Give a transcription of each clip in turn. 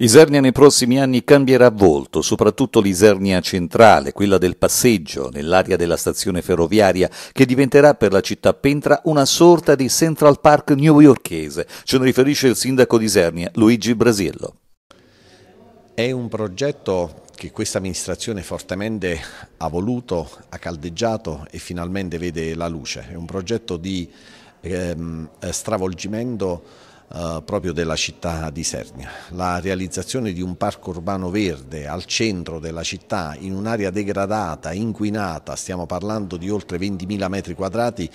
Isernia nei prossimi anni cambierà volto, soprattutto l'Isernia centrale, quella del passeggio, nell'area della stazione ferroviaria, che diventerà per la città Pentra una sorta di Central Park newyorkese. Ce ne riferisce il sindaco di Isernia, Luigi Brasiello. È un progetto che questa amministrazione fortemente ha voluto, ha caldeggiato e finalmente vede la luce. È un progetto di ehm, stravolgimento eh, proprio della città di Sernia. La realizzazione di un parco urbano verde al centro della città, in un'area degradata, inquinata, stiamo parlando di oltre 20.000 metri quadrati,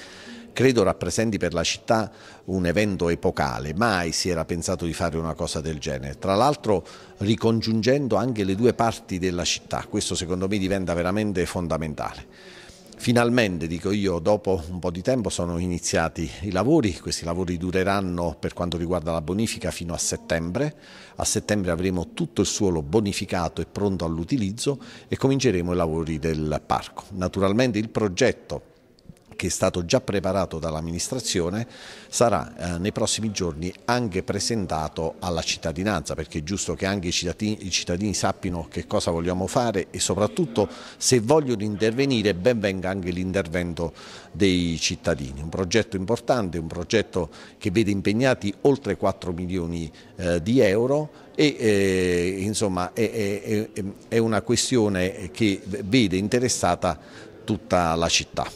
credo rappresenti per la città un evento epocale, mai si era pensato di fare una cosa del genere, tra l'altro ricongiungendo anche le due parti della città, questo secondo me diventa veramente fondamentale. Finalmente, dico io, dopo un po' di tempo sono iniziati i lavori, questi lavori dureranno per quanto riguarda la bonifica fino a settembre, a settembre avremo tutto il suolo bonificato e pronto all'utilizzo e cominceremo i lavori del parco. Naturalmente il progetto che è stato già preparato dall'amministrazione sarà eh, nei prossimi giorni anche presentato alla cittadinanza perché è giusto che anche i cittadini, i cittadini, sappiano che cosa vogliamo fare e soprattutto se vogliono intervenire ben venga anche l'intervento dei cittadini. Un progetto importante, un progetto che vede impegnati oltre 4 milioni eh, di euro e eh, insomma è, è, è una questione che vede interessata tutta la città.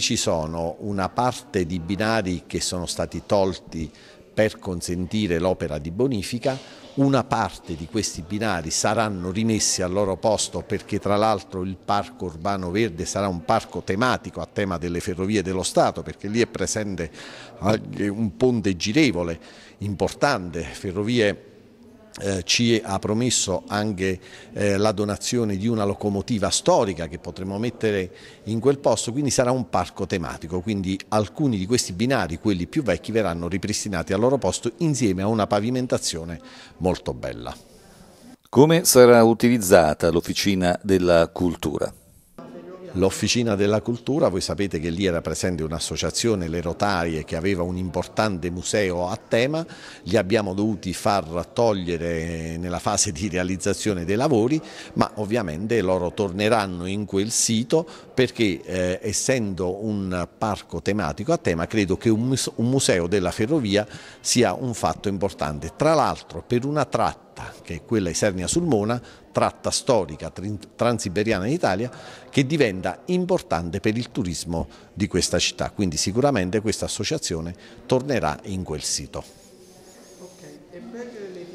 Ci sono una parte di binari che sono stati tolti per consentire l'opera di bonifica, una parte di questi binari saranno rimessi al loro posto perché tra l'altro il parco urbano verde sarà un parco tematico a tema delle ferrovie dello Stato perché lì è presente anche un ponte girevole importante, ferrovie eh, ci ha promesso anche eh, la donazione di una locomotiva storica che potremo mettere in quel posto, quindi sarà un parco tematico, quindi alcuni di questi binari, quelli più vecchi, verranno ripristinati al loro posto insieme a una pavimentazione molto bella. Come sarà utilizzata l'Officina della Cultura? L'Officina della Cultura, voi sapete che lì era presente un'associazione, le Rotarie, che aveva un importante museo a tema, li abbiamo dovuti far togliere nella fase di realizzazione dei lavori, ma ovviamente loro torneranno in quel sito perché eh, essendo un parco tematico a tema, credo che un museo della ferrovia sia un fatto importante. Tra l'altro per una tratta Carta, che è quella Isernia Sulmona, tratta storica transiberiana in Italia, che diventa importante per il turismo di questa città. Quindi sicuramente questa associazione tornerà in quel sito. Okay.